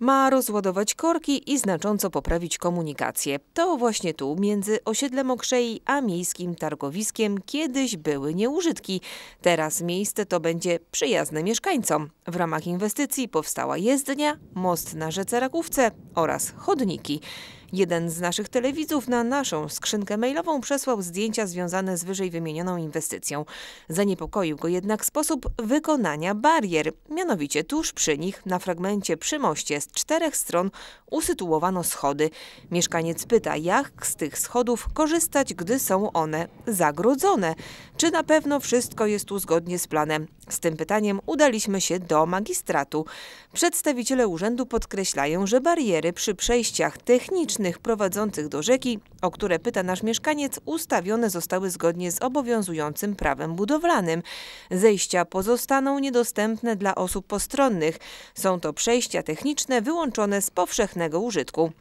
Ma rozładować korki i znacząco poprawić komunikację. To właśnie tu, między osiedlem Okrzei a miejskim targowiskiem, kiedyś były nieużytki. Teraz miejsce to będzie przyjazne mieszkańcom. W ramach inwestycji powstała jezdnia, most na rzece Rakówce oraz chodniki. Jeden z naszych telewizów na naszą skrzynkę mailową przesłał zdjęcia związane z wyżej wymienioną inwestycją. Zaniepokoił go jednak sposób wykonania barier, mianowicie tuż przy nich, na fragmencie przy moście z czterech stron usytuowano schody. Mieszkaniec pyta, jak z tych schodów korzystać, gdy są one zagrodzone. Czy na pewno wszystko jest tu zgodnie z planem? Z tym pytaniem udaliśmy się do magistratu. Przedstawiciele urzędu podkreślają, że bariery przy przejściach technicznych publicznych prowadzących do rzeki, o które pyta nasz mieszkaniec, ustawione zostały zgodnie z obowiązującym prawem budowlanym. Zejścia pozostaną niedostępne dla osób postronnych. Są to przejścia techniczne wyłączone z powszechnego użytku.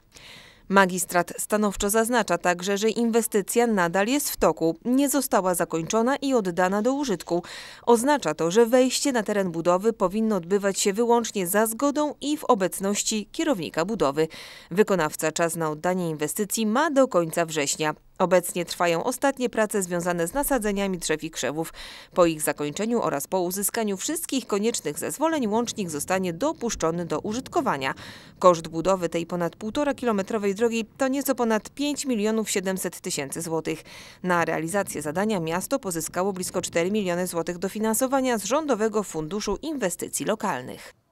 Magistrat stanowczo zaznacza także, że inwestycja nadal jest w toku, nie została zakończona i oddana do użytku. Oznacza to, że wejście na teren budowy powinno odbywać się wyłącznie za zgodą i w obecności kierownika budowy. Wykonawca czas na oddanie inwestycji ma do końca września. Obecnie trwają ostatnie prace związane z nasadzeniami drzew i krzewów. Po ich zakończeniu oraz po uzyskaniu wszystkich koniecznych zezwoleń łącznik zostanie dopuszczony do użytkowania. Koszt budowy tej ponad 1,5 kilometrowej drogi to nieco ponad 5 milionów 700 tysięcy złotych. Na realizację zadania miasto pozyskało blisko 4 miliony złotych dofinansowania z Rządowego Funduszu Inwestycji Lokalnych.